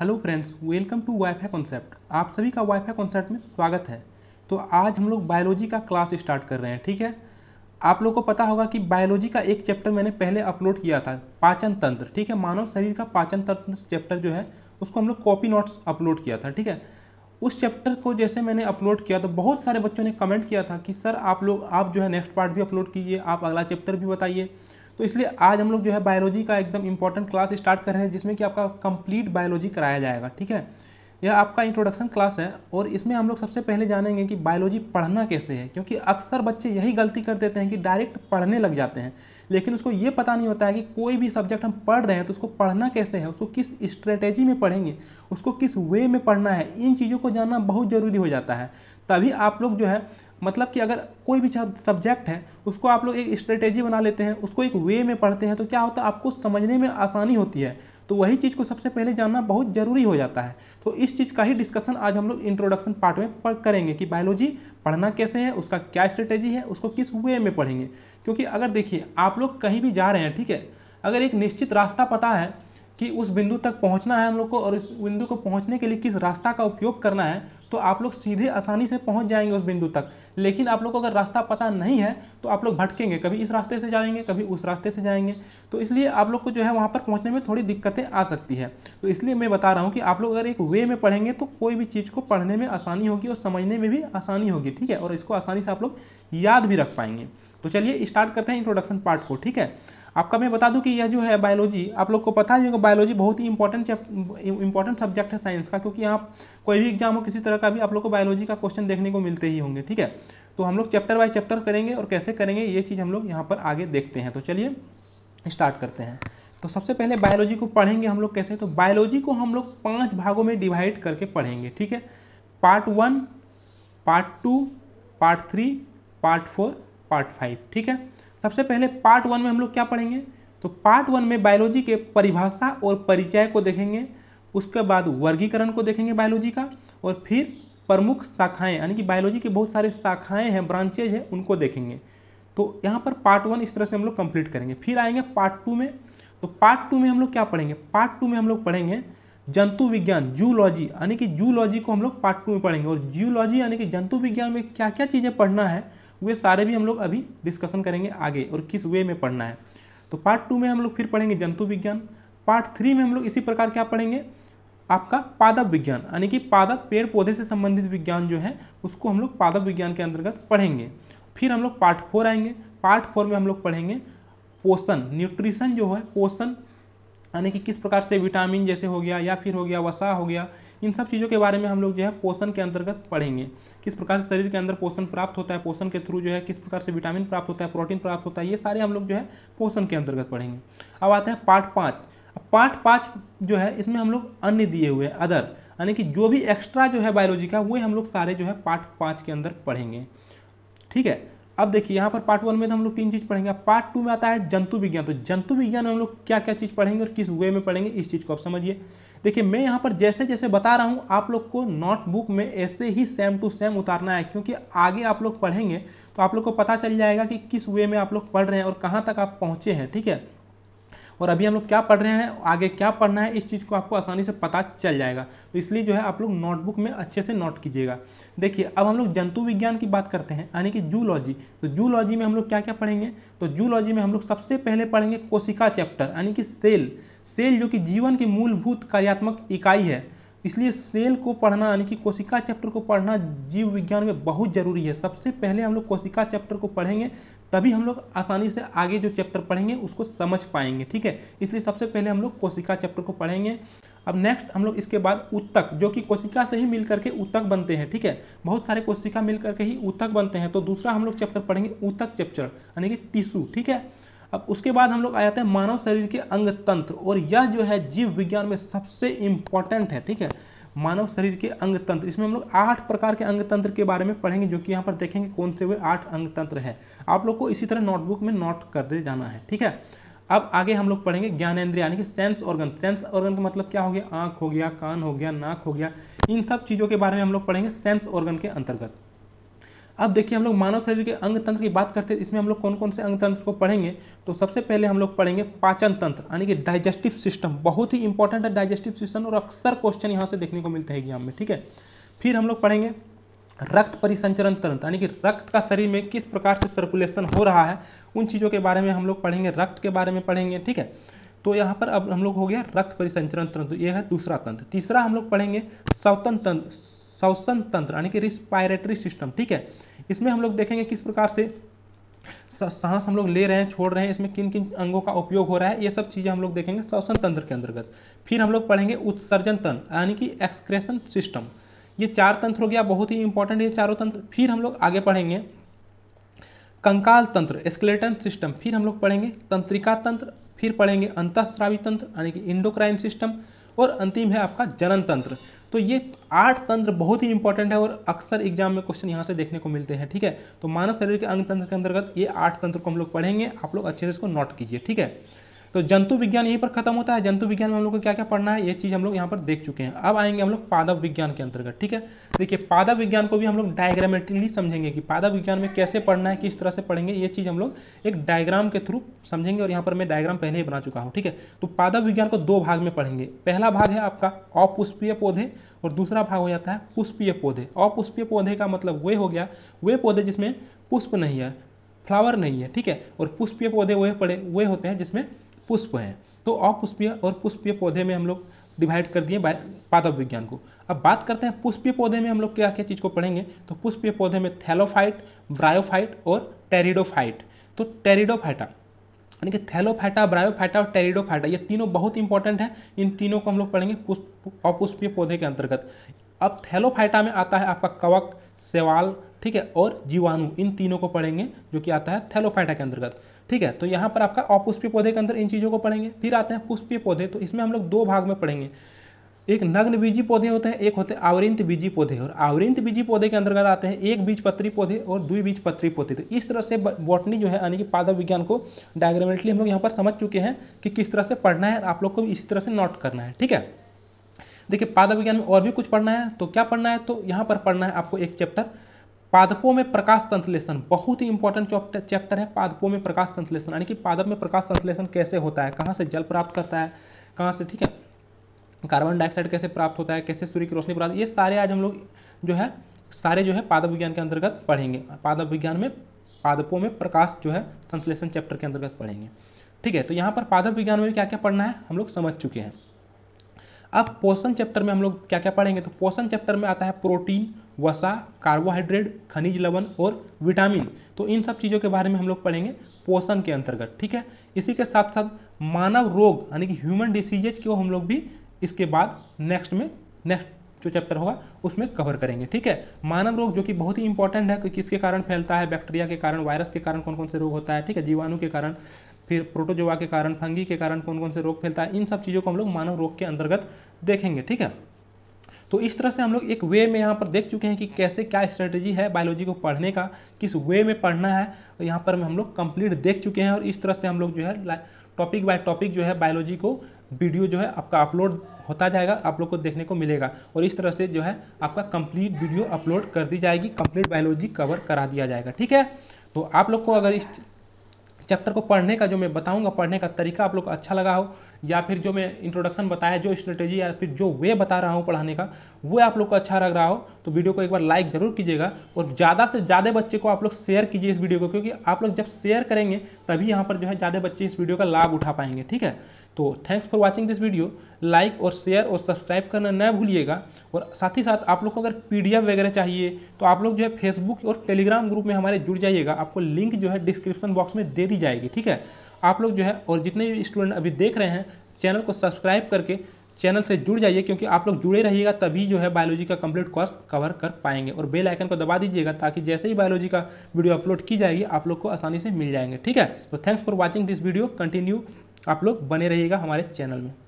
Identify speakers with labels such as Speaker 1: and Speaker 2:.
Speaker 1: hello friends welcome to WiFi concept आप सभी का वाईफाई कॉन्सेप्ट में स्वागत है तो आज हम लोग बायोलॉजी का क्लास स्टार्ट कर रहे हैं ठीक है आप लोग को पता होगा कि बायोलॉजी का एक चैप्टर मैंने पहले अपलोड किया था पाचन तंत्र ठीक है मानव शरीर का पाचन तंत्र चैप्टर जो है उसको हम लोग कॉपी नोट्स अपलोड किया था ठीक है उस चैप्टर को जैसे मैंने अपलोड किया तो बहुत सारे बच्चों ने कमेंट किया था कि सर आप लोग आप जो है नेक्स्ट पार्ट भी अपलोड कीजिए आप अगला चैप्टर भी बताइए तो इसलिए आज हम लोग जो है बायोलॉजी का एकदम इंपॉर्टेंट क्लास स्टार्ट कर रहे हैं जिसमें कि आपका कंप्लीट बायोलॉजी कराया जाएगा ठीक है यह आपका इंट्रोडक्शन क्लास है और इसमें हम लोग सबसे पहले जानेंगे कि बायोलॉजी पढ़ना कैसे है क्योंकि अक्सर बच्चे यही गलती कर देते हैं कि डायरेक्ट पढ़ने लग जाते हैं लेकिन उसको ये पता नहीं होता है कि कोई भी सब्जेक्ट हम पढ़ रहे हैं तो उसको पढ़ना कैसे है उसको किस स्ट्रेटेजी में पढ़ेंगे उसको किस वे में पढ़ना है इन चीज़ों को जानना बहुत ज़रूरी हो जाता है तभी आप लोग जो है मतलब कि अगर कोई भी सब्जेक्ट है उसको आप लोग एक स्ट्रेटेजी बना लेते हैं उसको एक वे में पढ़ते हैं तो क्या होता है आपको समझने में आसानी होती है तो वही चीज़ को सबसे पहले जानना बहुत ज़रूरी हो जाता है तो इस चीज़ का ही डिस्कशन आज हम लोग इंट्रोडक्शन पार्ट में करेंगे कि बायोलॉजी पढ़ना कैसे है उसका क्या स्ट्रेटेजी है उसको किस वे में पढ़ेंगे क्योंकि अगर देखिए आप लोग कहीं भी जा रहे हैं ठीक है अगर एक निश्चित रास्ता पता है कि उस बिंदु तक पहुँचना है हम लोग को और उस बिंदु को पहुँचने के लिए किस रास्ता का उपयोग करना है तो आप लोग सीधे आसानी से पहुंच जाएंगे उस बिंदु तक लेकिन आप लोग को अगर रास्ता पता नहीं है तो आप लोग भटकेंगे कभी इस रास्ते से जाएंगे कभी उस रास्ते से जाएंगे तो इसलिए आप लोग को जो है वहाँ पर पहुँचने में थोड़ी दिक्कतें आ सकती है तो इसलिए मैं बता रहा हूँ कि आप लोग अगर एक वे में पढ़ेंगे तो कोई भी चीज़ को पढ़ने में आसानी होगी और समझने में भी आसानी होगी ठीक है और इसको आसानी से आप लोग याद भी रख पाएंगे तो चलिए स्टार्ट करते हैं इंट्रोडक्शन पार्ट को ठीक है आपका मैं बता दूं कि यह जो है बायोलॉजी आप लोग को पता है कि बायोलॉजी बहुत ही इंपॉर्टेंट इंपॉर्टेंट सब्जेक्ट है साइंस का क्योंकि आप कोई भी एग्जाम हो किसी तरह का भी आप लोग को बायोलॉजी का क्वेश्चन देखने को मिलते ही होंगे ठीक है तो हम लोग चैप्टर बाय चैप्टर करेंगे और कैसे करेंगे ये चीज़ हम लोग यहाँ पर आगे देखते हैं तो चलिए स्टार्ट करते हैं तो सबसे पहले बायोलॉजी को पढ़ेंगे हम लोग कैसे तो बायोलॉजी को हम लोग पाँच भागों में डिवाइड करके पढ़ेंगे ठीक है part one part two part three part four part five ठीक है सबसे पहले पार्ट वन में हम लोग क्या पढ़ेंगे तो पार्ट वन में बायोलॉजी के परिभाषा और परिचय को देखेंगे उसके बाद वर्गीकरण को देखेंगे बायोलॉजी का और फिर प्रमुख शाखाएं यानी कि बायोलॉजी की बहुत सारे शाखाएं हैं ब्रांचेज हैं उनको देखेंगे तो यहाँ पर पार्ट वन इस तरह से हम लोग कंप्लीट करेंगे फिर आएंगे पार्ट टू में तो पार्ट टू में हम लोग क्या पढ़ेंगे पार्ट टू में हम लोग पढ़ेंगे जंतु विज्ञान जूलॉजी यानी कि जूलॉजी को हम लोग पार्ट टू में पढ़ेंगे और जूलॉजी यानी कि जंतु विज्ञान में क्या क्या चीज़ें पढ़ना है वे सारे भी हम लोग अभी डिस्कशन करेंगे आगे और किस वे में पढ़ना है तो पार्ट टू में हम लोग फिर पढ़ेंगे जंतु विज्ञान पार्ट थ्री में हम लोग इसी प्रकार क्या पढ़ेंगे आपका पादप विज्ञान यानी कि पादप पेड़ पौधे से संबंधित विज्ञान जो है उसको हम लोग पादप विज्ञान के अंतर्गत पढ़ेंगे फिर हम लोग पार्ट फोर आएंगे पार्ट फोर में हम लोग पढ़ेंगे पोषण न्यूट्रिशन जो है पोषण यानी कि किस प्रकार से विटामिन जैसे हो गया या फिर हो गया वसा हो गया इन सब चीज़ों के बारे में हम लोग जो है पोषण के अंतर्गत पढ़ेंगे किस प्रकार से शरीर के अंदर पोषण प्राप्त होता है पोषण के थ्रू जो है किस प्रकार से विटामिन प्राप्त होता है प्रोटीन प्राप्त होता है ये सारे हम लोग जो है पोषण के अंतर्गत पढ़ेंगे अब आते हैं पार्ट पाँच पार्ट पाँच जो है इसमें हम लोग अन्य दिए हुए हैं अदर यानी कि जो भी एक्स्ट्रा जो है बायोलॉजी का वही हम लोग सारे जो है पार्ट पाँच के अंदर पढ़ेंगे ठीक है अब देखिए यहाँ पर पार्ट वन में तो हम लोग तीन चीज़ पढ़ेंगे पार्ट टू में आता है जंतु विज्ञान तो जंतु विज्ञान में हम लोग क्या क्या चीज़ पढ़ेंगे और किस वे में पढ़ेंगे इस चीज़ को आप समझिए देखिए मैं यहाँ पर जैसे जैसे बता रहा हूँ आप लोग को नोटबुक में ऐसे ही सेम टू सेम उतारना है क्योंकि आगे आप लोग पढ़ेंगे तो आप लोग को पता चल जाएगा कि किस वे में आप लोग पढ़ रहे हैं और कहाँ तक आप पहुँचे हैं ठीक है और अभी हम लोग क्या पढ़ रहे हैं आगे क्या पढ़ना है इस चीज़ को आपको आसानी से पता चल जाएगा तो इसलिए जो है आप लोग नोटबुक में अच्छे से नोट कीजिएगा देखिए अब हम लोग जंतु विज्ञान की बात करते हैं यानी कि जूलॉजी तो जूलॉजी में हम लोग क्या क्या पढ़ेंगे तो जूलॉजी में हम लोग सबसे पहले पढ़ेंगे कोशिका चैप्टर यानी कि सेल सेल जो कि जीवन की मूलभूत कार्यात्मक इकाई है इसलिए सेल को पढ़ना यानी कि कोशिका चैप्टर को पढ़ना जीव विज्ञान में बहुत जरूरी है सबसे पहले हम लोग कोशिका चैप्टर को पढ़ेंगे तभी हम लोग आसानी से आगे जो चैप्टर पढ़ेंगे उसको समझ पाएंगे ठीक है इसलिए सबसे पहले हम लोग कोशिका चैप्टर को पढ़ेंगे अब नेक्स्ट हम लोग इसके बाद उत्तक जो कि कोशिका से ही मिल करके उत्तक बनते हैं ठीक है बहुत सारे कोशिका मिल करके ही उत्तक बनते हैं तो दूसरा हम लोग चैप्टर पढ़ेंगे उत्तक चैप्टर यानी कि टिश्यू ठीक है अब उसके बाद हम लोग आ जाते हैं मानव शरीर के अंग तंत्र और यह जो है जीव विज्ञान में सबसे इंपॉर्टेंट है ठीक है मानव शरीर के अंग तंत्र इसमें हम लोग आठ प्रकार के अंग तंत्र के बारे में पढ़ेंगे जो कि यहाँ पर देखेंगे कौन से हुए आठ अंग तंत्र है आप लोग को इसी तरह नोटबुक में नोट दे जाना है ठीक है अब आगे हम लोग पढ़ेंगे ज्ञानेन्द्रिय यानी कि सेंस ऑर्गन सेंस ऑर्गन का मतलब क्या हो गया आंख हो गया कान हो गया नाक हो गया इन सब चीज़ों के बारे में हम लोग पढ़ेंगे सेंस ऑर्गन के अंतर्गत अब देखिए हम लोग मानव शरीर के अंग तंत्र की बात करते हैं इसमें हम लोग कौन कौन से अंग तंत्र को पढ़ेंगे तो सबसे पहले हम लोग पढ़ेंगे पाचन तंत्र यानी कि डाइजेस्टिव सिस्टम बहुत ही इंपॉर्टेंट है डाइजेस्टिव सिस्टम और अक्सर क्वेश्चन यहाँ से देखने को मिलते हैं एग्जाम में ठीक है फिर हम लोग पढ़ेंगे रक्त परिसंचरण तंत्र यानी कि रक्त का शरीर में किस प्रकार से सर्कुलेशन हो रहा है उन चीज़ों के बारे में हम लोग पढ़ेंगे रक्त के बारे में पढ़ेंगे ठीक है तो यहाँ पर अब हम लोग हो गया रक्त परिसंचरण तंत्र ये है दूसरा तंत्र तीसरा हम लोग पढ़ेंगे स्वतंत्र तंत्र श्वसन तंत्र यानी कि रिस्पायरेटरी सिस्टम ठीक है इसमें हम लोग देखेंगे किस प्रकार से सांस हम लोग ले रहे हैं छोड़ रहे हैं इसमें किन किन अंगों का उपयोग हो रहा है ये सब चीज़ें हम लोग देखेंगे श्वसन तंत्र के अंतर्गत फिर हम लोग पढ़ेंगे उत्सर्जन तंत्र यानी कि एक्सक्रेशन सिस्टम ये चार तंत्र हो गया बहुत ही इंपॉर्टेंट ये चारों तंत्र फिर हम लोग आगे पढ़ेंगे कंकाल तंत्र स्केलेटन सिस्टम फिर हम लोग पढ़ेंगे तंत्रिका तंत्र फिर पढ़ेंगे अंतःस्रावी तंत्र यानी कि इंडोक्राइन सिस्टम और अंतिम है आपका जनन तंत्र तो ये आठ तंत्र बहुत ही इंपॉर्टेंट है और अक्सर एग्जाम में क्वेश्चन यहाँ से देखने को मिलते हैं ठीक है तो मानव शरीर के अंग तंत्र के अंतर्गत ये आठ तंत्र को हम लोग पढ़ेंगे आप लोग अच्छे से इसको नोट कीजिए ठीक है तो जंतु विज्ञान यहीं पर खत्म होता है जंतु विज्ञान में हम लोग को क्या क्या पढ़ना है ये चीज़ हम लोग यहाँ पर देख चुके हैं अब आएंगे हम लोग पादव विज्ञान के अंतर्गत ठीक है देखिए पादव विज्ञान को भी हम लोग डायग्रामेटिकली समझेंगे कि पादव विज्ञान में कैसे पढ़ना है किस तरह से पढ़ेंगे ये चीज़ हम लोग एक डायग्राम के थ्रू समझेंगे और यहाँ पर मैं डायग्राम पहले ही बना चुका हूँ ठीक है तो पादव विज्ञान को दो भाग में पढ़ेंगे पहला भाग है आपका अपुष्पीय पौधे और दूसरा भाग हो जाता है पुष्पीय पौधे अपुष्पीय पौधे का मतलब वे हो गया वे पौधे जिसमें पुष्प नहीं है फ्लावर नहीं है ठीक है और पुष्पीय पौधे वे पड़े वे होते हैं जिसमें पुष्प हैं तो अपुष्पीय और पुष्पीय पौधे में हम लोग डिवाइड कर दिए पादप विज्ञान को अब बात करते हैं पुष्पीय पौधे में हम लोग क्या क्या चीज़ को पढ़ेंगे तो पुष्पीय पौधे में थैलोफाइट ब्रायोफाइट और टेरिडोफाइट तो टेरिडोफाइटा यानी कि थैलोफाइटा ब्रायोफाइटा और टेरिडोफाइटा ये तीनों बहुत इंपॉर्टेंट है इन तीनों को हम लोग पढ़ेंगे अपुष्पीय पौधे के अंतर्गत अब थैलोफाइटा में आता है आपका कवक सेवाल ठीक है और जीवाणु इन तीनों को पढ़ेंगे जो कि आता है थैलोफाइटा के अंतर्गत ठीक है तो यहाँ पर आपका अपुष्पीय पौधे के अंदर इन चीज़ों को पढ़ेंगे फिर आते हैं पुष्पीय पौधे तो इसमें हम लोग दो भाग में पढ़ेंगे एक नग्न बीजी पौधे होते हैं एक होते हैं आवरिंत बीजी पौधे और आवरिंत बीजी पौधे के अंतर्गत आते हैं एक बीज पत्री पौधे और दुई बीज पत्री पौधे तो इस तरह से बॉटनी जो है यानी कि पादप विज्ञान को डायग्रामेटली हम लोग यहाँ पर समझ चुके हैं कि किस तरह से पढ़ना है आप लोग को भी इसी तरह से नोट करना है ठीक है देखिए पादप विज्ञान में और भी कुछ पढ़ना है तो क्या पढ़ना है तो यहाँ पर पढ़ना है आपको एक चैप्टर पादपों में प्रकाश संश्लेषण बहुत ही इंपॉर्टेंट चैप्टर है पादपों में प्रकाश संश्लेषण यानी कि पादप में प्रकाश संश्लेषण कैसे होता है कहाँ से जल प्राप्त करता है कहाँ से ठीक है कार्बन डाइऑक्साइड कैसे प्राप्त होता है कैसे सूर्य की रोशनी प्राप्त ये सारे आज हम लोग जो है सारे जो है पादप विज्ञान के अंतर्गत पढ़ेंगे पादप विज्ञान में पादपों में प्रकाश जो है संश्लेषण चैप्टर के अंतर्गत पढ़ेंगे ठीक है तो यहाँ पर पादप विज्ञान में भी क्या क्या पढ़ना है हम लोग समझ चुके हैं अब पोषण चैप्टर में हम लोग क्या क्या पढ़ेंगे तो पोषण चैप्टर में आता है प्रोटीन वसा कार्बोहाइड्रेट खनिज लवन और विटामिन तो इन सब चीज़ों के बारे में हम लोग पढ़ेंगे पोषण के अंतर्गत ठीक है इसी के साथ साथ मानव रोग यानी कि ह्यूमन डिसीजेज को हम लोग भी इसके बाद नेक्स्ट में नेक्स्ट जो चैप्टर होगा उसमें कवर करेंगे ठीक है मानव रोग जो कि बहुत ही इंपॉर्टेंट है कि किसके कारण फैलता है बैक्टीरिया के कारण वायरस के कारण कौन कौन से रोग होता है ठीक है जीवाणु के कारण फिर प्रोटोजोवा के कारण फंगी के कारण कौन कौन से रोग फैलता है इन सब चीज़ों को हम लोग मानव रोग के अंतर्गत देखेंगे ठीक है तो इस तरह से हम लोग एक वे में यहाँ पर देख चुके हैं कि कैसे क्या स्ट्रेटेजी है बायोलॉजी को पढ़ने का किस वे में पढ़ना है तो यहाँ पर हम लोग कंप्लीट देख चुके हैं और इस तरह से हम लोग जो है टॉपिक बाय टॉपिक जो है बायोलॉजी को वीडियो जो है आपका अपलोड होता जाएगा आप लोग को देखने को मिलेगा और इस तरह से जो है आपका कंप्लीट वीडियो अपलोड कर दी जाएगी कंप्लीट बायोलॉजी कवर करा दिया जाएगा ठीक है तो आप लोग को अगर इस चैप्टर को पढ़ने का जो मैं बताऊंगा पढ़ने का तरीका आप लोग को अच्छा लगा हो या फिर जो मैं इंट्रोडक्शन बताया जो स्ट्रेटेजी या फिर जो वे बता रहा हूँ पढ़ाने का वो आप लोग को अच्छा लग रहा हो तो वीडियो को एक बार लाइक ज़रूर कीजिएगा और ज़्यादा से ज़्यादा बच्चे को आप लोग शेयर कीजिए इस वीडियो को क्योंकि आप लोग जब शेयर करेंगे तभी यहाँ पर जो है ज़्यादा बच्चे इस वीडियो का लाभ उठा पाएंगे ठीक है तो thanks for watching this video like और शेयर और सब्सक्राइब करना न भूलिएगा और साथ ही साथ आप लोग को अगर पी वगैरह चाहिए तो आप लोग जो है फेसबुक और टेलीग्राम ग्रुप में हमारे जुड़ जाइएगा आपको लिंक जो है डिस्क्रिप्शन बॉक्स में दे दी जाएगी ठीक है आप लोग जो है और जितने भी स्टूडेंट अभी देख रहे हैं चैनल को सब्सक्राइब करके चैनल से जुड़ जाइए क्योंकि आप लोग जुड़े रहिएगा तभी जो है बायोलॉजी का कंप्लीट कोर्स कवर कर पाएंगे और बेल आइकन को दबा दीजिएगा ताकि जैसे ही बायोलॉजी का वीडियो अपलोड की जाएगी आप लोग को आसानी से मिल जाएंगे ठीक है तो thanks for watching this video continue आप लोग बने रहिएगा हमारे चैनल में